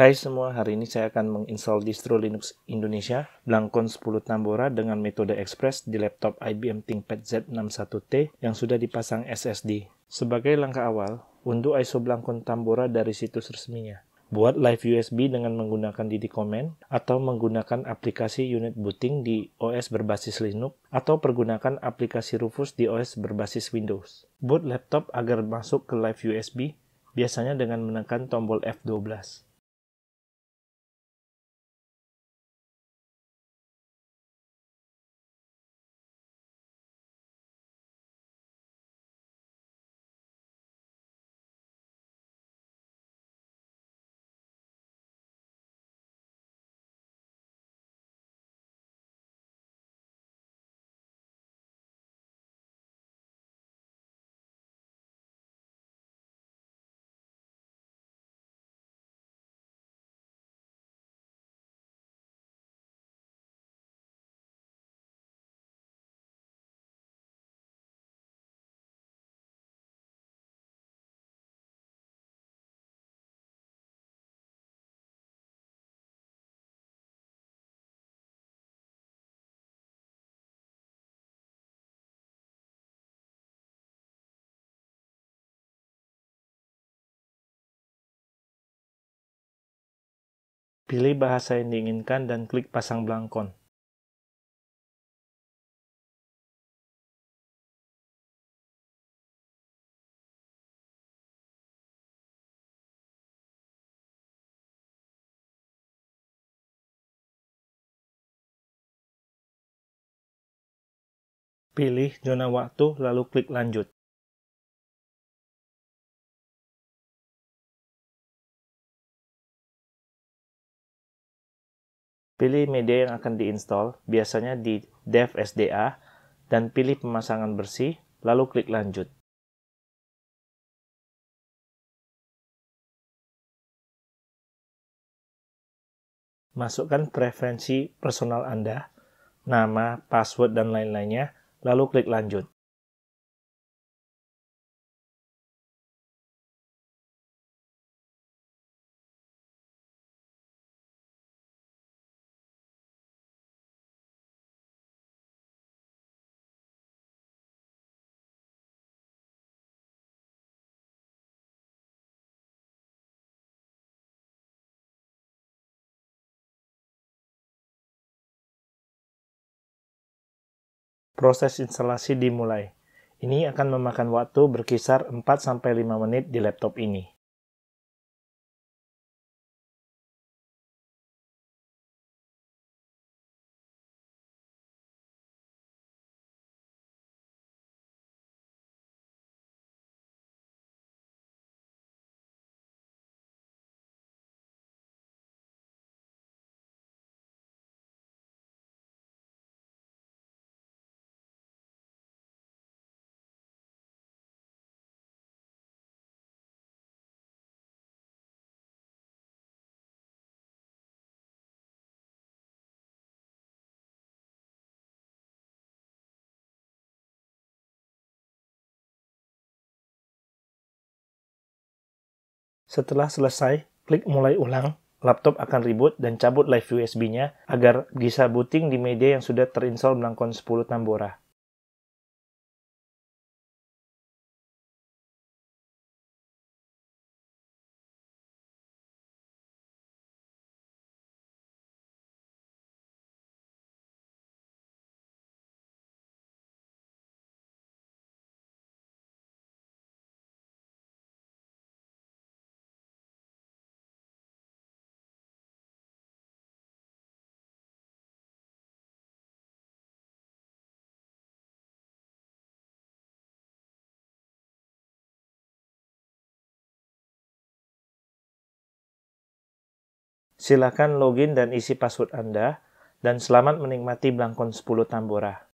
Hai semua, hari ini saya akan menginstal distro Linux Indonesia Blankon 10 Tambora dengan metode express di laptop IBM ThinkPad Z61T yang sudah dipasang SSD. Sebagai langkah awal, unduh ISO Blankon Tambora dari situs resminya. Buat live USB dengan menggunakan DD Command atau menggunakan aplikasi unit booting di OS berbasis Linux atau pergunakan aplikasi Rufus di OS berbasis Windows. Boot laptop agar masuk ke live USB biasanya dengan menekan tombol F12. Pilih bahasa yang diinginkan dan klik pasang belangkon. Pilih zona waktu, lalu klik lanjut. Pilih media yang akan diinstal, biasanya di dev SDA, dan pilih pemasangan bersih, lalu klik lanjut. Masukkan preferensi personal Anda, nama, password, dan lain-lainnya, lalu klik lanjut. proses instalasi dimulai. Ini akan memakan waktu berkisar 4-5 menit di laptop ini. Setelah selesai, klik mulai ulang, laptop akan reboot dan cabut live USB-nya agar bisa booting di media yang sudah terinstall Melangkon 10 Tambora. Silakan login dan isi password Anda, dan selamat menikmati Blangkon 10 Tambora.